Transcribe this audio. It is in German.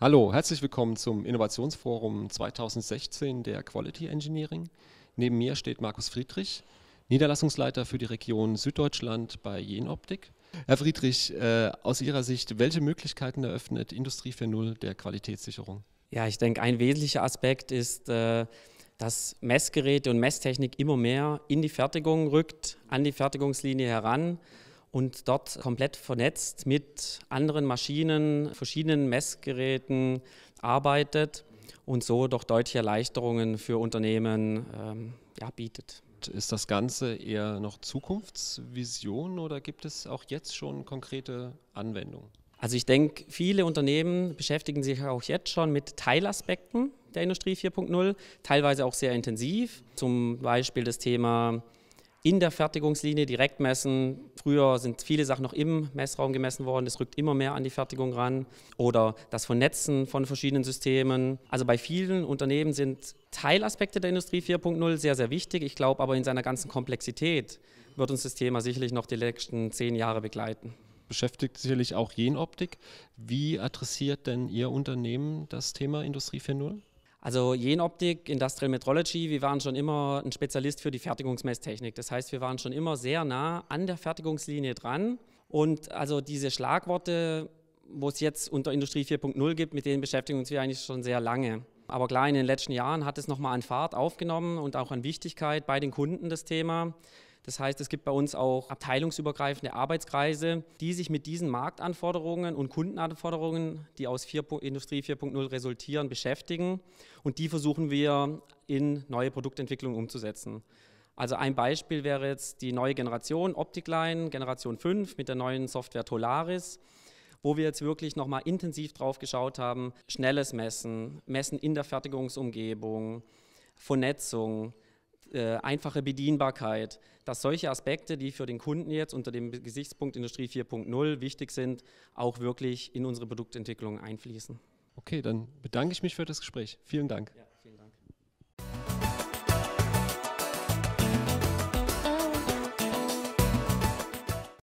Hallo, herzlich willkommen zum Innovationsforum 2016 der Quality Engineering. Neben mir steht Markus Friedrich, Niederlassungsleiter für die Region Süddeutschland bei Jenoptik. Herr Friedrich, äh, aus Ihrer Sicht, welche Möglichkeiten eröffnet Industrie 4.0 der Qualitätssicherung? Ja, ich denke, ein wesentlicher Aspekt ist, äh, dass Messgeräte und Messtechnik immer mehr in die Fertigung rückt, an die Fertigungslinie heran und dort komplett vernetzt mit anderen Maschinen, verschiedenen Messgeräten arbeitet und so doch deutliche Erleichterungen für Unternehmen ähm, ja, bietet. Ist das Ganze eher noch Zukunftsvision oder gibt es auch jetzt schon konkrete Anwendungen? Also ich denke, viele Unternehmen beschäftigen sich auch jetzt schon mit Teilaspekten der Industrie 4.0, teilweise auch sehr intensiv, zum Beispiel das Thema in der Fertigungslinie direkt messen. Früher sind viele Sachen noch im Messraum gemessen worden. Das rückt immer mehr an die Fertigung ran. Oder das Vernetzen von verschiedenen Systemen. Also bei vielen Unternehmen sind Teilaspekte der Industrie 4.0 sehr, sehr wichtig. Ich glaube aber in seiner ganzen Komplexität wird uns das Thema sicherlich noch die nächsten zehn Jahre begleiten. Beschäftigt sicherlich auch Jenoptik. Wie adressiert denn Ihr Unternehmen das Thema Industrie 4.0? Also Jenoptik, Industrial Metrology, wir waren schon immer ein Spezialist für die Fertigungsmesstechnik. Das heißt, wir waren schon immer sehr nah an der Fertigungslinie dran. Und also diese Schlagworte, wo es jetzt unter Industrie 4.0 gibt, mit denen beschäftigen uns wir eigentlich schon sehr lange. Aber klar, in den letzten Jahren hat es nochmal an Fahrt aufgenommen und auch an Wichtigkeit bei den Kunden das Thema. Das heißt, es gibt bei uns auch abteilungsübergreifende Arbeitskreise, die sich mit diesen Marktanforderungen und Kundenanforderungen, die aus 4, Industrie 4.0 resultieren, beschäftigen. Und die versuchen wir in neue Produktentwicklung umzusetzen. Also ein Beispiel wäre jetzt die neue Generation Opticline, Generation 5 mit der neuen Software Tolaris, wo wir jetzt wirklich nochmal intensiv drauf geschaut haben, schnelles Messen, Messen in der Fertigungsumgebung, Vernetzung, äh, einfache Bedienbarkeit, dass solche Aspekte, die für den Kunden jetzt unter dem Gesichtspunkt Industrie 4.0 wichtig sind, auch wirklich in unsere Produktentwicklung einfließen. Okay, dann bedanke ich mich für das Gespräch. Vielen Dank. Ja.